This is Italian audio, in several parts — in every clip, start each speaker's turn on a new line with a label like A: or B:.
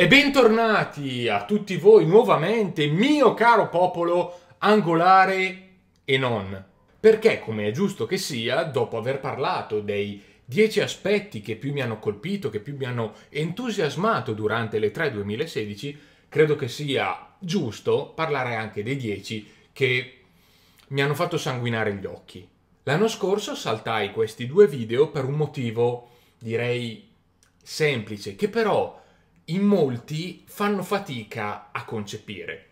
A: E bentornati a tutti voi nuovamente, mio caro popolo angolare e non. Perché, come è giusto che sia, dopo aver parlato dei 10 aspetti che più mi hanno colpito, che più mi hanno entusiasmato durante le 3 2016, credo che sia giusto parlare anche dei 10 che mi hanno fatto sanguinare gli occhi. L'anno scorso saltai questi due video per un motivo, direi, semplice, che però in molti fanno fatica a concepire.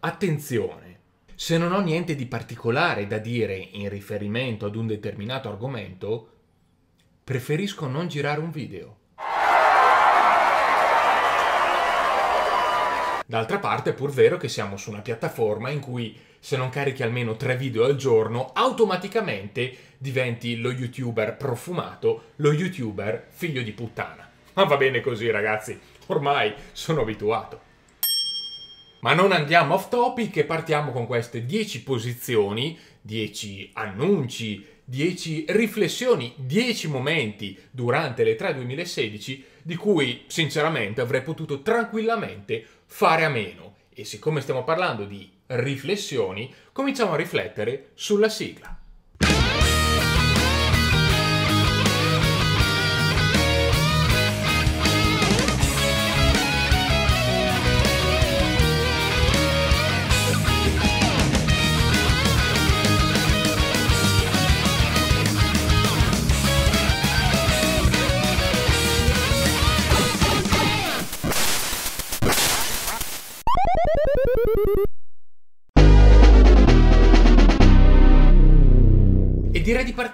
A: Attenzione, se non ho niente di particolare da dire in riferimento ad un determinato argomento, preferisco non girare un video. D'altra parte è pur vero che siamo su una piattaforma in cui se non carichi almeno tre video al giorno, automaticamente diventi lo youtuber profumato, lo youtuber figlio di puttana. Ma va bene così ragazzi, ormai sono abituato. Ma non andiamo off topic e partiamo con queste 10 posizioni, 10 annunci, 10 riflessioni, 10 momenti durante le 3 2016 di cui sinceramente avrei potuto tranquillamente fare a meno. E siccome stiamo parlando di riflessioni, cominciamo a riflettere sulla sigla.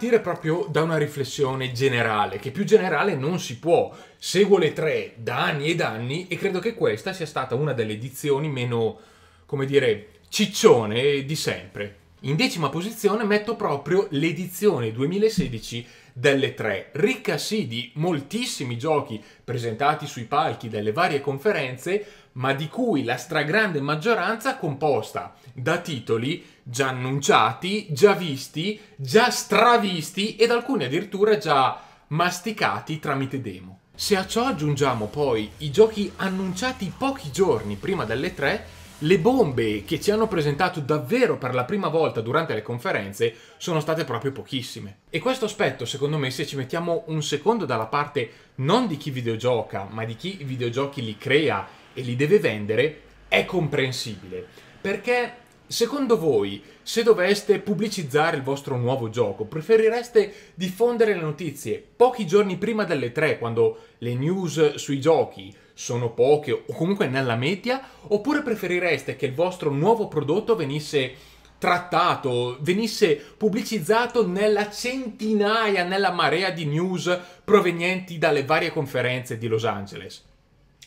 A: partire proprio da una riflessione generale, che più generale non si può. Seguo le tre da anni ed anni e credo che questa sia stata una delle edizioni meno, come dire, ciccione di sempre. In decima posizione metto proprio l'edizione 2016 delle tre, ricca sì di moltissimi giochi presentati sui palchi delle varie conferenze, ma di cui la stragrande maggioranza composta da titoli già annunciati, già visti, già stravisti ed alcuni addirittura già masticati tramite demo. Se a ciò aggiungiamo poi i giochi annunciati pochi giorni prima delle tre, le bombe che ci hanno presentato davvero per la prima volta durante le conferenze sono state proprio pochissime. E questo aspetto, secondo me, se ci mettiamo un secondo dalla parte non di chi videogioca, ma di chi i videogiochi li crea e li deve vendere, è comprensibile. Perché Secondo voi, se doveste pubblicizzare il vostro nuovo gioco, preferireste diffondere le notizie pochi giorni prima delle 3, quando le news sui giochi sono poche o comunque nella media, oppure preferireste che il vostro nuovo prodotto venisse trattato, venisse pubblicizzato nella centinaia, nella marea di news provenienti dalle varie conferenze di Los Angeles?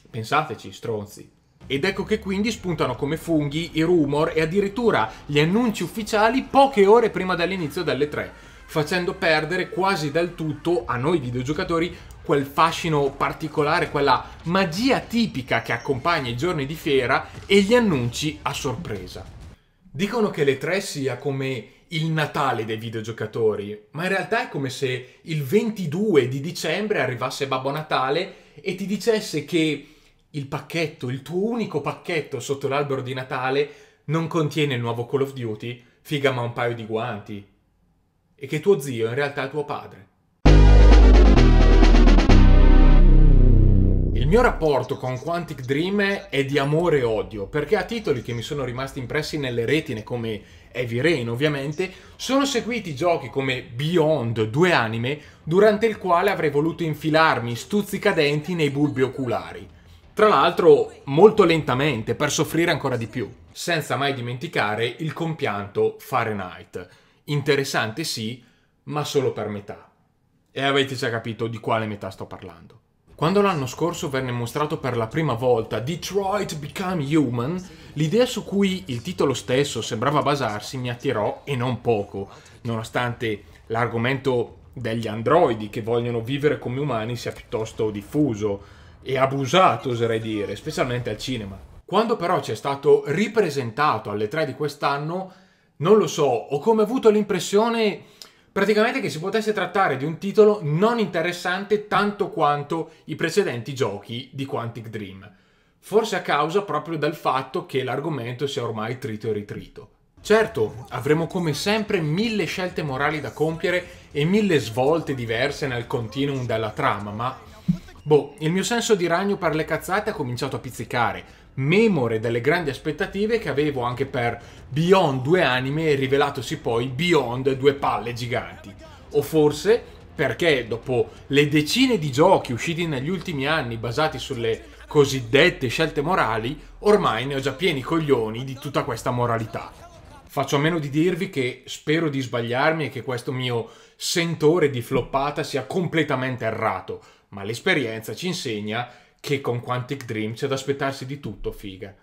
A: Pensateci, stronzi. Ed ecco che quindi spuntano come funghi i rumor e addirittura gli annunci ufficiali poche ore prima dell'inizio delle 3, facendo perdere quasi del tutto a noi videogiocatori quel fascino particolare, quella magia tipica che accompagna i giorni di fiera e gli annunci a sorpresa. Dicono che le tre sia come il Natale dei videogiocatori, ma in realtà è come se il 22 di dicembre arrivasse Babbo Natale e ti dicesse che il pacchetto, il tuo unico pacchetto sotto l'albero di Natale non contiene il nuovo Call of Duty, figa ma un paio di guanti, e che tuo zio in realtà è tuo padre. Il mio rapporto con Quantic Dream è di amore e odio, perché a titoli che mi sono rimasti impressi nelle retine, come Heavy Rain ovviamente, sono seguiti giochi come Beyond, due anime, durante il quale avrei voluto infilarmi stuzzicadenti nei bulbi oculari. Tra l'altro molto lentamente, per soffrire ancora di più, senza mai dimenticare il compianto Fahrenheit. Interessante sì, ma solo per metà. E avete già capito di quale metà sto parlando. Quando l'anno scorso venne mostrato per la prima volta Detroit Become Human, l'idea su cui il titolo stesso sembrava basarsi mi attirò e non poco, nonostante l'argomento degli androidi che vogliono vivere come umani sia piuttosto diffuso e abusato, oserei dire, specialmente al cinema. Quando però ci è stato ripresentato alle 3 di quest'anno, non lo so, ho come avuto l'impressione Praticamente che si potesse trattare di un titolo non interessante tanto quanto i precedenti giochi di Quantic Dream, forse a causa proprio del fatto che l'argomento sia ormai trito e ritrito. Certo, avremo come sempre mille scelte morali da compiere e mille svolte diverse nel continuum della trama, ma Boh, il mio senso di ragno per le cazzate ha cominciato a pizzicare, memore delle grandi aspettative che avevo anche per Beyond due anime, rivelatosi poi Beyond due palle giganti. O forse perché dopo le decine di giochi usciti negli ultimi anni basati sulle cosiddette scelte morali, ormai ne ho già pieni coglioni di tutta questa moralità. Faccio a meno di dirvi che spero di sbagliarmi e che questo mio sentore di floppata sia completamente errato, ma l'esperienza ci insegna che con Quantic Dream c'è da aspettarsi di tutto, figa.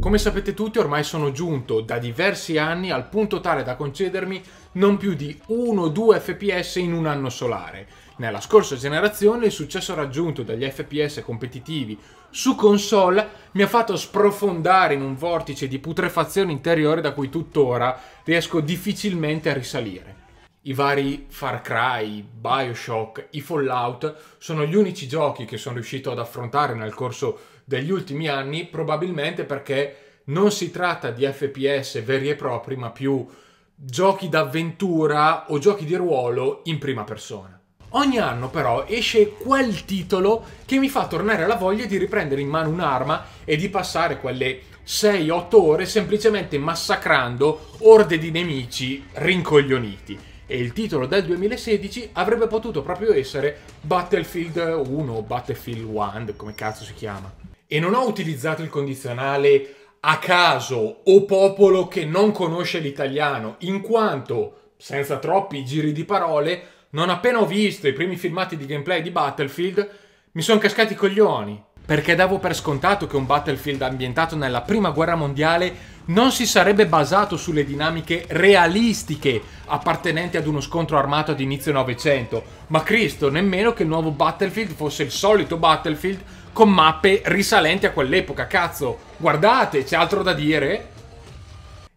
A: Come sapete tutti ormai sono giunto da diversi anni al punto tale da concedermi non più di 1-2 fps in un anno solare. Nella scorsa generazione il successo raggiunto dagli fps competitivi su console mi ha fatto sprofondare in un vortice di putrefazione interiore da cui tuttora riesco difficilmente a risalire i vari Far Cry, Bioshock, i Fallout sono gli unici giochi che sono riuscito ad affrontare nel corso degli ultimi anni, probabilmente perché non si tratta di FPS veri e propri, ma più giochi d'avventura o giochi di ruolo in prima persona. Ogni anno però esce quel titolo che mi fa tornare alla voglia di riprendere in mano un'arma e di passare quelle 6-8 ore semplicemente massacrando orde di nemici rincoglioniti e il titolo del 2016 avrebbe potuto proprio essere Battlefield 1 o Battlefield 1, come cazzo si chiama. E non ho utilizzato il condizionale a caso o popolo che non conosce l'italiano, in quanto, senza troppi giri di parole, non appena ho visto i primi filmati di gameplay di Battlefield, mi sono cascati i coglioni. Perché davo per scontato che un Battlefield ambientato nella prima guerra mondiale non si sarebbe basato sulle dinamiche realistiche appartenenti ad uno scontro armato ad inizio Novecento, ma Cristo nemmeno che il nuovo Battlefield fosse il solito Battlefield con mappe risalenti a quell'epoca, cazzo, guardate, c'è altro da dire?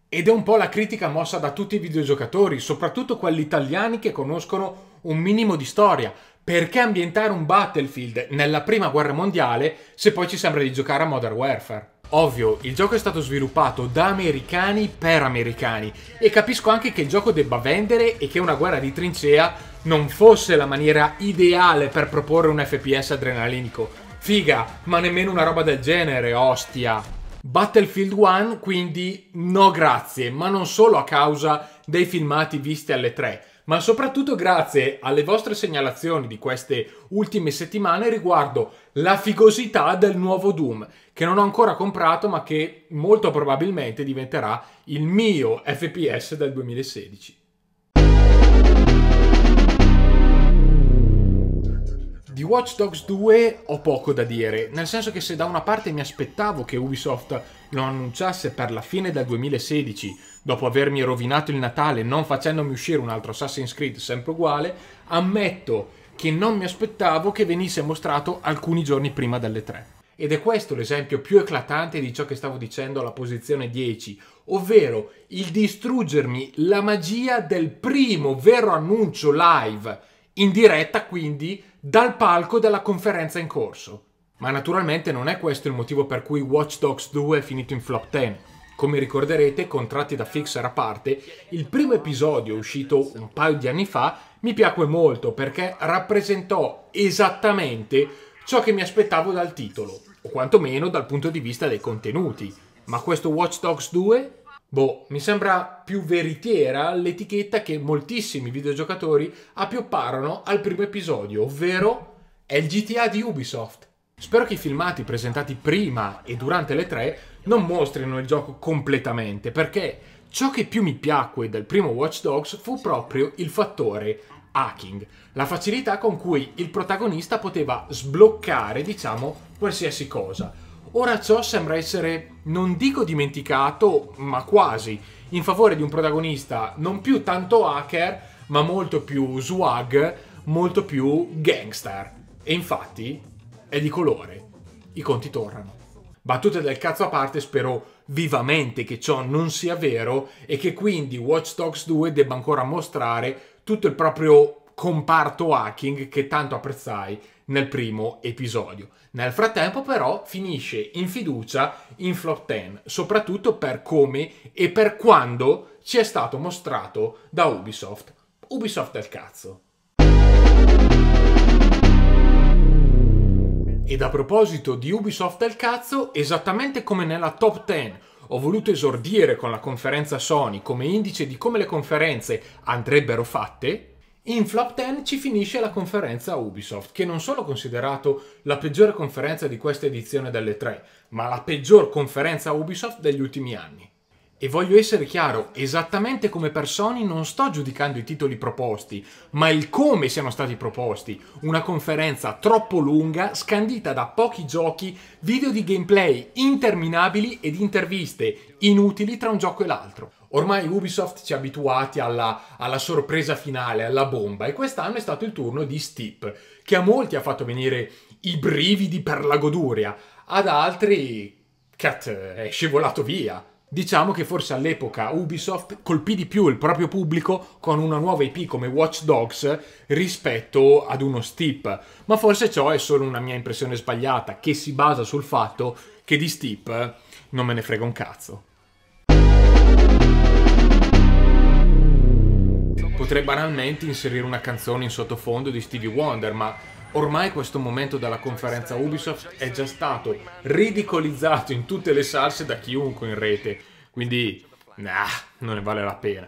A: Ed è un po' la critica mossa da tutti i videogiocatori, soprattutto quelli italiani che conoscono un minimo di storia. Perché ambientare un Battlefield nella prima guerra mondiale se poi ci sembra di giocare a Modern Warfare? Ovvio, il gioco è stato sviluppato da americani per americani e capisco anche che il gioco debba vendere e che una guerra di trincea non fosse la maniera ideale per proporre un FPS adrenalinico. Figa, ma nemmeno una roba del genere, ostia. Battlefield 1 quindi no grazie, ma non solo a causa dei filmati visti alle 3, ma soprattutto grazie alle vostre segnalazioni di queste ultime settimane riguardo la figosità del nuovo Doom, che non ho ancora comprato ma che molto probabilmente diventerà il mio FPS del 2016. Di Watch Dogs 2 ho poco da dire, nel senso che se da una parte mi aspettavo che Ubisoft lo annunciasse per la fine del 2016, dopo avermi rovinato il Natale non facendomi uscire un altro Assassin's Creed sempre uguale, ammetto che non mi aspettavo che venisse mostrato alcuni giorni prima delle 3. Ed è questo l'esempio più eclatante di ciò che stavo dicendo alla posizione 10, ovvero il distruggermi la magia del primo vero annuncio live, in diretta quindi dal palco della conferenza in corso. Ma naturalmente non è questo il motivo per cui Watch Dogs 2 è finito in flop 10. Come ricorderete, contratti da Fixer a parte, il primo episodio uscito un paio di anni fa mi piacque molto perché rappresentò esattamente ciò che mi aspettavo dal titolo, o quantomeno dal punto di vista dei contenuti. Ma questo Watch Dogs 2 Boh, mi sembra più veritiera l'etichetta che moltissimi videogiocatori appiopparono al primo episodio, ovvero è il GTA di Ubisoft. Spero che i filmati presentati prima e durante le tre non mostrino il gioco completamente, perché ciò che più mi piacque del primo Watch Dogs fu proprio il fattore hacking, la facilità con cui il protagonista poteva sbloccare, diciamo, qualsiasi cosa. Ora ciò sembra essere, non dico dimenticato, ma quasi, in favore di un protagonista non più tanto hacker, ma molto più swag, molto più gangster. E infatti è di colore. I conti tornano. Battute del cazzo a parte, spero vivamente che ciò non sia vero e che quindi Watch Dogs 2 debba ancora mostrare tutto il proprio comparto hacking che tanto apprezzai nel primo episodio. Nel frattempo però finisce in fiducia in Flop 10, soprattutto per come e per quando ci è stato mostrato da Ubisoft. Ubisoft è il cazzo. Ed a proposito di Ubisoft è il cazzo, esattamente come nella top 10 ho voluto esordire con la conferenza Sony come indice di come le conferenze andrebbero fatte, in flop 10 ci finisce la conferenza Ubisoft, che non solo considerato la peggiore conferenza di questa edizione delle 3, ma la peggior conferenza Ubisoft degli ultimi anni. E voglio essere chiaro, esattamente come per Sony non sto giudicando i titoli proposti, ma il come siano stati proposti. Una conferenza troppo lunga, scandita da pochi giochi, video di gameplay interminabili ed interviste inutili tra un gioco e l'altro. Ormai Ubisoft ci ha abituati alla, alla sorpresa finale, alla bomba, e quest'anno è stato il turno di Steep, che a molti ha fatto venire i brividi per la goduria, ad altri... Cat è scivolato via, Diciamo che forse all'epoca Ubisoft colpì di più il proprio pubblico con una nuova IP come Watch Dogs rispetto ad uno Steep, ma forse ciò è solo una mia impressione sbagliata che si basa sul fatto che di Steep non me ne frega un cazzo. Potrei banalmente inserire una canzone in sottofondo di Stevie Wonder, ma ormai questo momento della conferenza Ubisoft è già stato ridicolizzato in tutte le salse da chiunque in rete, quindi nah, non ne vale la pena.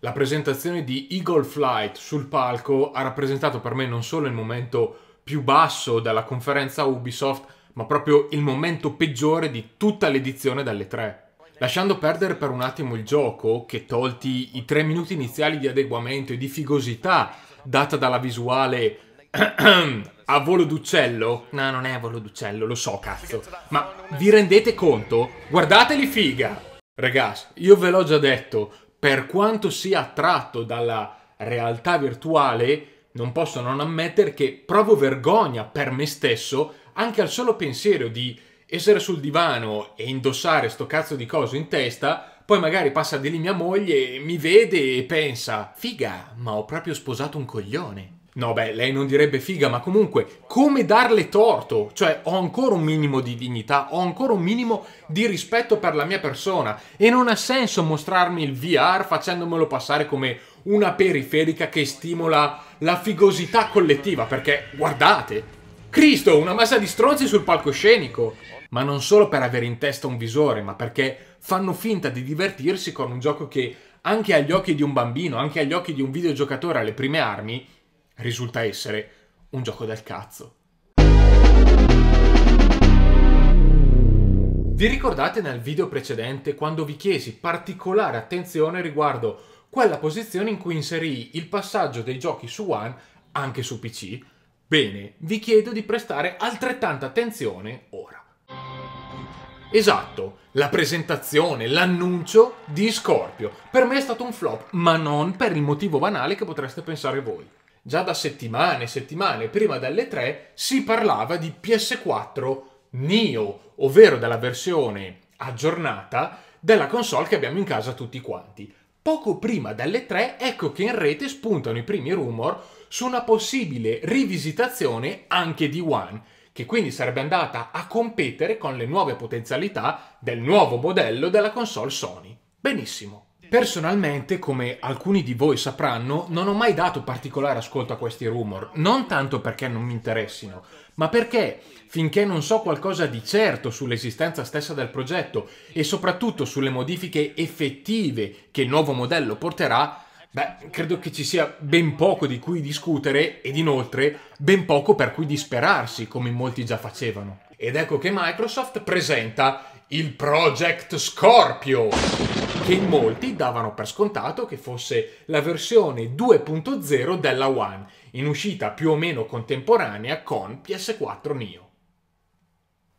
A: La presentazione di Eagle Flight sul palco ha rappresentato per me non solo il momento più basso della conferenza Ubisoft, ma proprio il momento peggiore di tutta l'edizione dalle tre. Lasciando perdere per un attimo il gioco, che tolti i tre minuti iniziali di adeguamento e di figosità data dalla visuale a volo d'uccello? No, non è a volo d'uccello, lo so, cazzo. Ma vi rendete conto? Guardateli figa! Ragazzi, io ve l'ho già detto, per quanto sia attratto dalla realtà virtuale, non posso non ammettere che provo vergogna per me stesso anche al solo pensiero di essere sul divano e indossare sto cazzo di coso in testa, poi magari passa di lì mia moglie, mi vede e pensa, figa, ma ho proprio sposato un coglione. No, beh, lei non direbbe figa, ma comunque, come darle torto? Cioè, ho ancora un minimo di dignità, ho ancora un minimo di rispetto per la mia persona e non ha senso mostrarmi il VR facendomelo passare come una periferica che stimola la figosità collettiva, perché guardate, Cristo, una massa di stronzi sul palcoscenico! Ma non solo per avere in testa un visore, ma perché fanno finta di divertirsi con un gioco che, anche agli occhi di un bambino, anche agli occhi di un videogiocatore alle prime armi, risulta essere un gioco del cazzo. Vi ricordate nel video precedente quando vi chiesi particolare attenzione riguardo quella posizione in cui inserii il passaggio dei giochi su One anche su PC? Bene, vi chiedo di prestare altrettanta attenzione ora. Esatto, la presentazione, l'annuncio di Scorpio. Per me è stato un flop, ma non per il motivo banale che potreste pensare voi. Già da settimane e settimane prima delle 3 si parlava di PS4 Neo, ovvero della versione aggiornata della console che abbiamo in casa tutti quanti. Poco prima delle 3 ecco che in rete spuntano i primi rumor su una possibile rivisitazione anche di One, che quindi sarebbe andata a competere con le nuove potenzialità del nuovo modello della console Sony. Benissimo. Personalmente, come alcuni di voi sapranno, non ho mai dato particolare ascolto a questi rumor, non tanto perché non mi interessino, ma perché finché non so qualcosa di certo sull'esistenza stessa del progetto e soprattutto sulle modifiche effettive che il nuovo modello porterà, Beh, credo che ci sia ben poco di cui discutere ed inoltre ben poco per cui disperarsi, come molti già facevano. Ed ecco che Microsoft presenta il Project Scorpio, che in molti davano per scontato che fosse la versione 2.0 della One, in uscita più o meno contemporanea con PS4 Neo.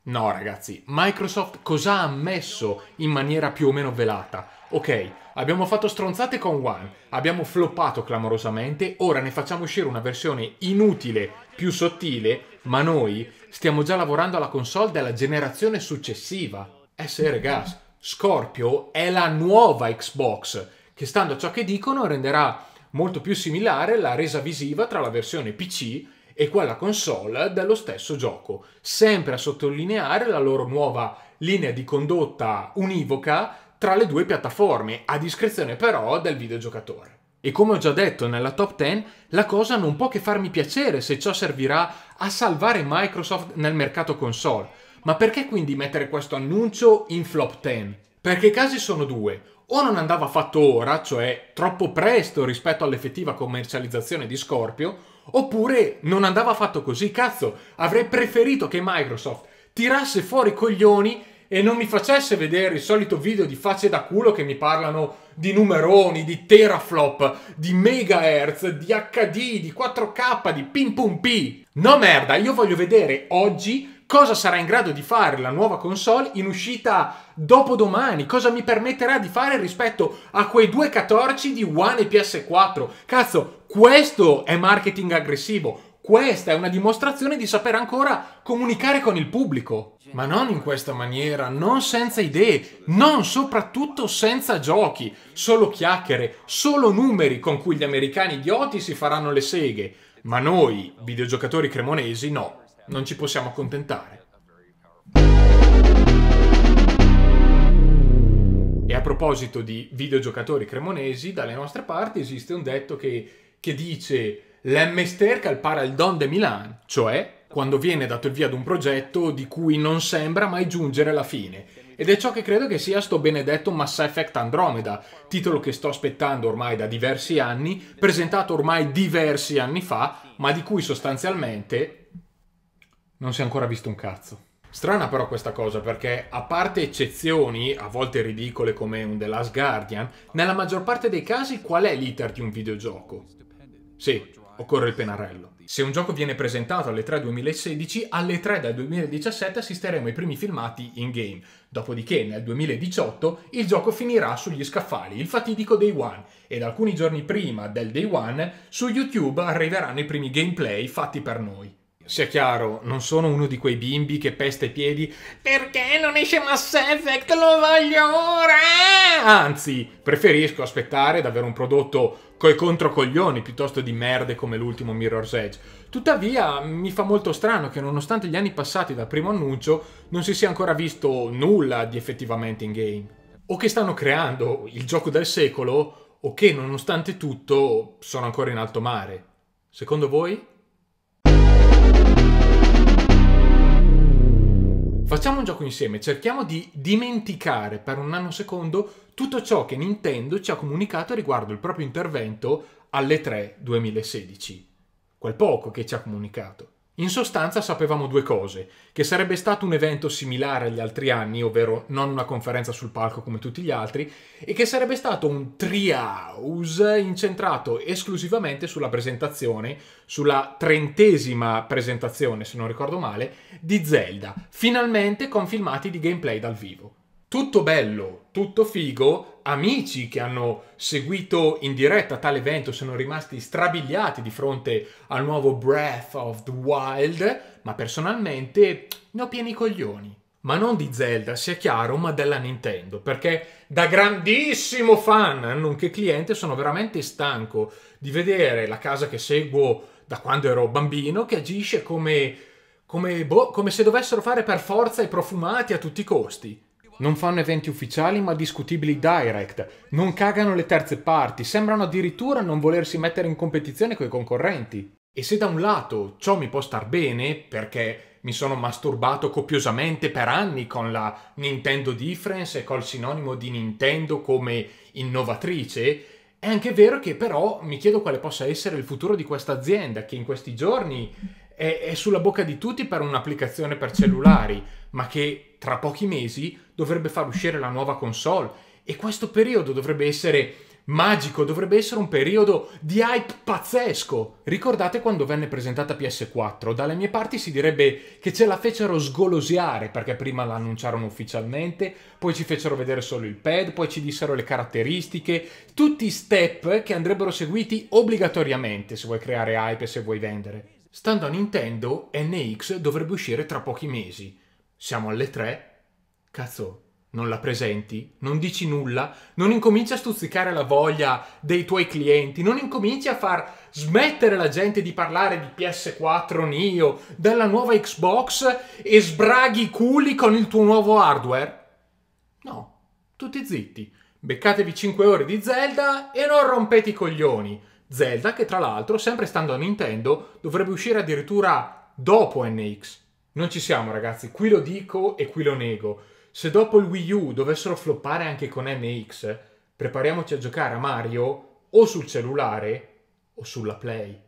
A: No ragazzi, Microsoft cosa ha ammesso in maniera più o meno velata? Ok, abbiamo fatto stronzate con One, abbiamo floppato clamorosamente, ora ne facciamo uscire una versione inutile, più sottile, ma noi stiamo già lavorando alla console della generazione successiva. Eh sì, ragazzi, Scorpio è la nuova Xbox, che stando a ciò che dicono renderà molto più similare la resa visiva tra la versione PC e quella console dello stesso gioco, sempre a sottolineare la loro nuova linea di condotta univoca tra le due piattaforme, a discrezione però del videogiocatore. E come ho già detto nella top 10, la cosa non può che farmi piacere se ciò servirà a salvare Microsoft nel mercato console. Ma perché quindi mettere questo annuncio in flop 10? Perché i casi sono due. O non andava fatto ora, cioè troppo presto rispetto all'effettiva commercializzazione di Scorpio, oppure non andava fatto così, cazzo, avrei preferito che Microsoft tirasse fuori i coglioni e non mi facesse vedere il solito video di facce da culo che mi parlano di numeroni, di teraflop, di megahertz, di HD, di 4K, di pim pum pi. No merda, io voglio vedere oggi cosa sarà in grado di fare la nuova console in uscita dopodomani, cosa mi permetterà di fare rispetto a quei 2.14 di One e PS4. Cazzo, questo è marketing aggressivo. Questa è una dimostrazione di saper ancora comunicare con il pubblico. Ma non in questa maniera, non senza idee, non soprattutto senza giochi, solo chiacchiere, solo numeri con cui gli americani idioti si faranno le seghe. Ma noi, videogiocatori cremonesi, no, non ci possiamo accontentare. E a proposito di videogiocatori cremonesi, dalle nostre parti esiste un detto che, che dice L'M-Sterca al il don de Milan, cioè quando viene dato il via ad un progetto di cui non sembra mai giungere la fine. Ed è ciò che credo che sia sto benedetto Mass Effect Andromeda, titolo che sto aspettando ormai da diversi anni, presentato ormai diversi anni fa, ma di cui sostanzialmente non si è ancora visto un cazzo. Strana però questa cosa perché, a parte eccezioni, a volte ridicole come un The Last Guardian, nella maggior parte dei casi qual è l'iter di un videogioco? Sì, occorre il penarello. Se un gioco viene presentato alle 3 2016, alle 3 del 2017 assisteremo ai primi filmati in game. Dopodiché, nel 2018, il gioco finirà sugli scaffali, il fatidico Day One, ed alcuni giorni prima del Day One, su YouTube arriveranno i primi gameplay fatti per noi. Sia chiaro, non sono uno di quei bimbi che pesta i piedi perché non esce Mass Effect, lo voglio ora! Anzi, preferisco aspettare ad avere un prodotto coi controcoglioni piuttosto di merde come l'ultimo Mirror's Edge. Tuttavia, mi fa molto strano che nonostante gli anni passati dal primo annuncio, non si sia ancora visto nulla di effettivamente in game. O che stanno creando il gioco del secolo, o che nonostante tutto sono ancora in alto mare. Secondo voi? Facciamo un gioco insieme, cerchiamo di dimenticare per un nanosecondo tutto ciò che Nintendo ci ha comunicato riguardo il proprio intervento alle 3 2016. Quel poco che ci ha comunicato. In sostanza sapevamo due cose, che sarebbe stato un evento similare agli altri anni, ovvero non una conferenza sul palco come tutti gli altri, e che sarebbe stato un treehouse incentrato esclusivamente sulla presentazione, sulla trentesima presentazione, se non ricordo male, di Zelda, finalmente con filmati di gameplay dal vivo tutto bello, tutto figo, amici che hanno seguito in diretta tale evento sono rimasti strabiliati di fronte al nuovo Breath of the Wild, ma personalmente ne ho pieni coglioni. Ma non di Zelda, sia chiaro, ma della Nintendo, perché da grandissimo fan, nonché cliente, sono veramente stanco di vedere la casa che seguo da quando ero bambino, che agisce come, come, boh, come se dovessero fare per forza i profumati a tutti i costi. Non fanno eventi ufficiali ma discutibili direct, non cagano le terze parti, sembrano addirittura non volersi mettere in competizione coi concorrenti. E se da un lato ciò mi può star bene, perché mi sono masturbato copiosamente per anni con la Nintendo Difference e col sinonimo di Nintendo come innovatrice, è anche vero che però mi chiedo quale possa essere il futuro di questa azienda che in questi giorni è, è sulla bocca di tutti per un'applicazione per cellulari, ma che tra pochi mesi dovrebbe far uscire la nuova console. E questo periodo dovrebbe essere magico, dovrebbe essere un periodo di hype pazzesco. Ricordate quando venne presentata PS4? Dalle mie parti si direbbe che ce la fecero sgolosiare perché prima la annunciarono ufficialmente, poi ci fecero vedere solo il pad, poi ci dissero le caratteristiche, tutti i step che andrebbero seguiti obbligatoriamente se vuoi creare hype e se vuoi vendere. Stando a Nintendo, NX dovrebbe uscire tra pochi mesi. Siamo alle 3. Cazzo, non la presenti, non dici nulla, non incominci a stuzzicare la voglia dei tuoi clienti, non incominci a far smettere la gente di parlare di PS4 Nio, della nuova Xbox e sbraghi i culi con il tuo nuovo hardware? No, tutti zitti. Beccatevi 5 ore di Zelda e non rompete i coglioni. Zelda che tra l'altro, sempre stando a Nintendo, dovrebbe uscire addirittura dopo NX. Non ci siamo ragazzi, qui lo dico e qui lo nego. Se dopo il Wii U dovessero floppare anche con NX, prepariamoci a giocare a Mario o sul cellulare o sulla Play.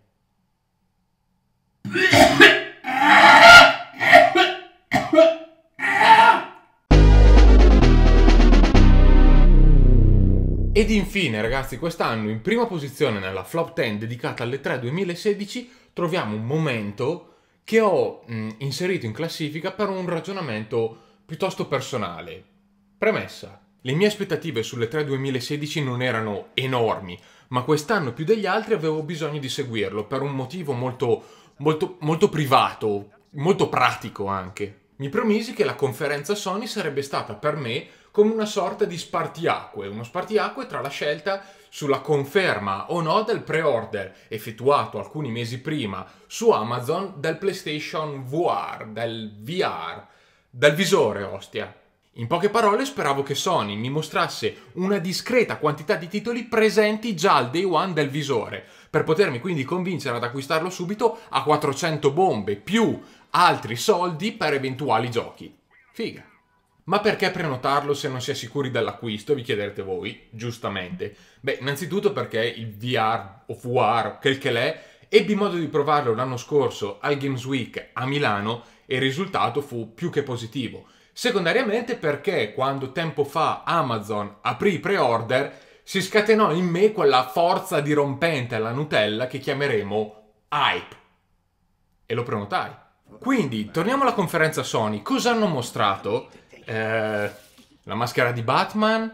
A: Ed infine ragazzi quest'anno in prima posizione nella flop 10 dedicata alle 3 2016 troviamo un momento che ho mh, mm, inserito in classifica per un ragionamento piuttosto personale. Premessa. Le mie aspettative sulle 3 2016 non erano enormi, ma quest'anno più degli altri avevo bisogno di seguirlo per un motivo molto, molto, molto privato, molto pratico anche. Mi promisi che la conferenza Sony sarebbe stata per me come una sorta di spartiacque, uno spartiacque tra la scelta sulla conferma o no del pre-order effettuato alcuni mesi prima su Amazon del PlayStation VR, del VR, del visore, ostia. In poche parole speravo che Sony mi mostrasse una discreta quantità di titoli presenti già al day one del visore, per potermi quindi convincere ad acquistarlo subito a 400 bombe, più altri soldi per eventuali giochi. Figa. Ma perché prenotarlo se non si è sicuri dell'acquisto? Vi chiederete voi, giustamente. Beh, innanzitutto perché il VR o VR, quel che l'è, ebbi modo di provarlo l'anno scorso al Games Week a Milano e il risultato fu più che positivo. Secondariamente perché quando tempo fa Amazon aprì i pre-order si scatenò in me quella forza dirompente alla Nutella che chiameremo hype. E lo prenotai. Quindi, torniamo alla conferenza Sony. Cosa hanno mostrato? Eh, la maschera di Batman,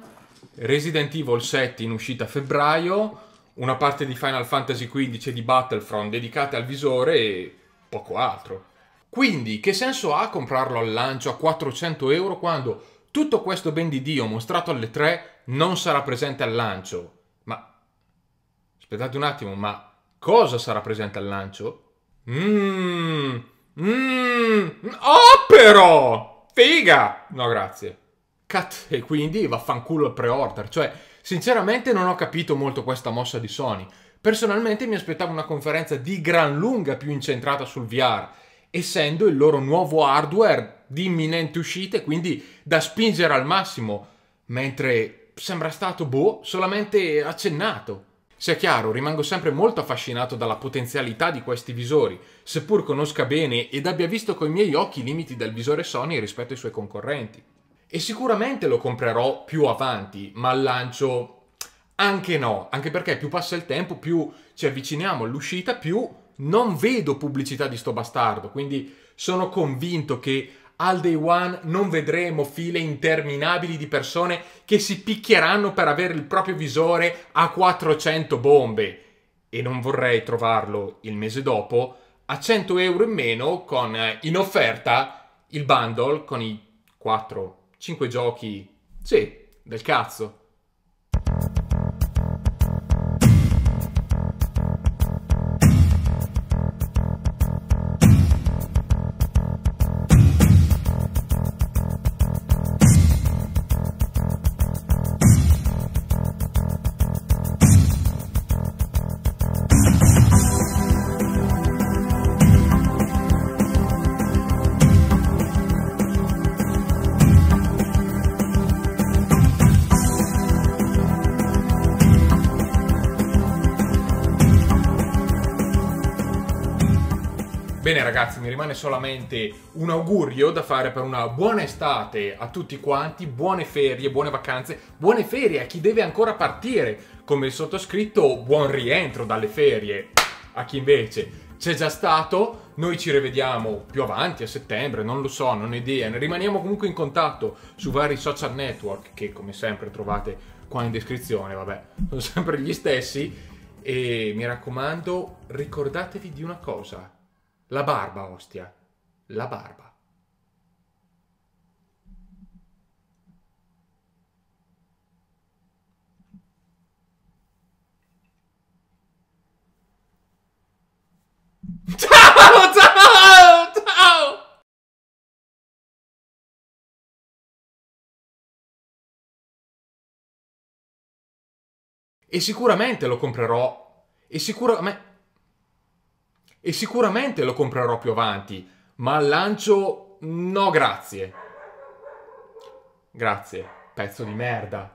A: Resident Evil 7 in uscita a febbraio, una parte di Final Fantasy XV e di Battlefront dedicate al visore e poco altro. Quindi, che senso ha comprarlo al lancio a 400 euro quando tutto questo ben di Dio mostrato alle 3 non sarà presente al lancio? Ma... aspettate un attimo, ma cosa sarà presente al lancio? Mmm... Mmm... Oh però! figa! No, grazie. Cat, e quindi vaffanculo al pre-order. Cioè, sinceramente non ho capito molto questa mossa di Sony. Personalmente mi aspettavo una conferenza di gran lunga più incentrata sul VR, essendo il loro nuovo hardware di imminente uscita e quindi da spingere al massimo, mentre sembra stato boh, solamente accennato. Sia chiaro, rimango sempre molto affascinato dalla potenzialità di questi visori, seppur conosca bene ed abbia visto coi miei occhi i limiti del visore Sony rispetto ai suoi concorrenti. E sicuramente lo comprerò più avanti, ma al lancio anche no, anche perché più passa il tempo, più ci avviciniamo all'uscita, più non vedo pubblicità di sto bastardo, quindi sono convinto che al day one non vedremo file interminabili di persone che si picchieranno per avere il proprio visore a 400 bombe e non vorrei trovarlo il mese dopo a 100 euro in meno con eh, in offerta il bundle con i 4-5 giochi, sì, del cazzo. Bene ragazzi, mi rimane solamente un augurio da fare per una buona estate a tutti quanti, buone ferie, buone vacanze, buone ferie a chi deve ancora partire, come il sottoscritto, buon rientro dalle ferie. A chi invece c'è già stato, noi ci rivediamo più avanti a settembre, non lo so, non ho idea, ne rimaniamo comunque in contatto su vari social network che come sempre trovate qua in descrizione, vabbè, sono sempre gli stessi e mi raccomando ricordatevi di una cosa, la barba, ostia. La barba. Ciao, ciao, ciao! E sicuramente lo comprerò. E sicuramente e sicuramente lo comprerò più avanti, ma al lancio no grazie. Grazie, pezzo di merda.